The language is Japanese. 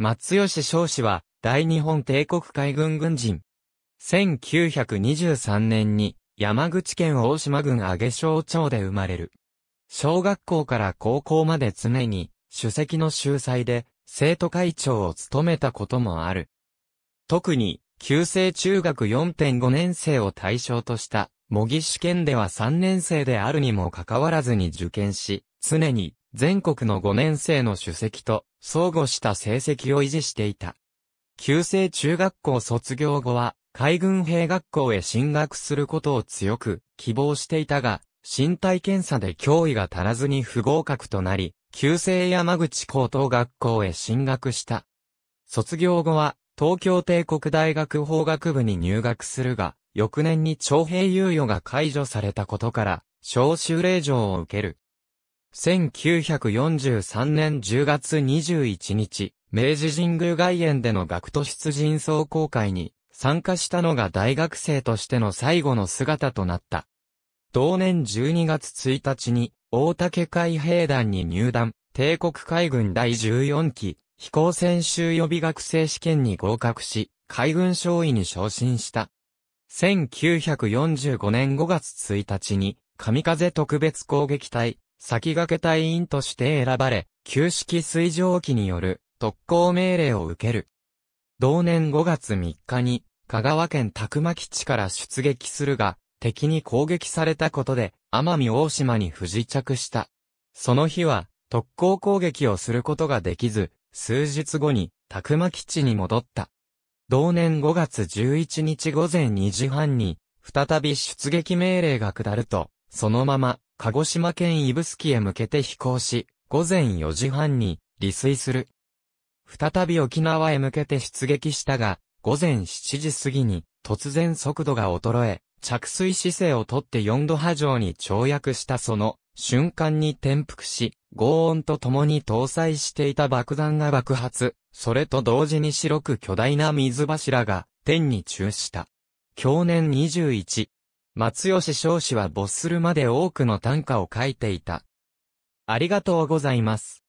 松吉少子は、大日本帝国海軍軍人。1923年に、山口県大島郡上小町で生まれる。小学校から高校まで常に、主席の秀才で、生徒会長を務めたこともある。特に、旧制中学4.5年生を対象とした、模擬試験では3年生であるにもかかわらずに受験し、常に全国の5年生の主席と相互した成績を維持していた。旧制中学校卒業後は、海軍兵学校へ進学することを強く希望していたが、身体検査で脅威が足らずに不合格となり、旧制山口高等学校へ進学した。卒業後は、東京帝国大学法学部に入学するが、翌年に徴兵猶予が解除されたことから、招集令状を受ける。1943年10月21日、明治神宮外苑での学徒出陣総公会に参加したのが大学生としての最後の姿となった。同年12月1日に大竹海兵団に入団、帝国海軍第14期飛行船修予備学生試験に合格し、海軍少尉に昇進した。1945年5月1日に、神風特別攻撃隊、先駆け隊員として選ばれ、旧式水蒸気による特攻命令を受ける。同年5月3日に、香川県宅間基地から出撃するが、敵に攻撃されたことで、奄美大島に不時着した。その日は、特攻攻撃をすることができず、数日後に、宅間基地に戻った。同年5月11日午前2時半に、再び出撃命令が下ると、そのまま、鹿児島県指宿へ向けて飛行し、午前4時半に離水する。再び沖縄へ向けて出撃したが、午前7時過ぎに突然速度が衰え、着水姿勢をとって4度波状に跳躍したその瞬間に転覆し、轟音と共に搭載していた爆弾が爆発、それと同時に白く巨大な水柱が天に中した。去年21、松吉少子は没するまで多くの短歌を書いていた。ありがとうございます。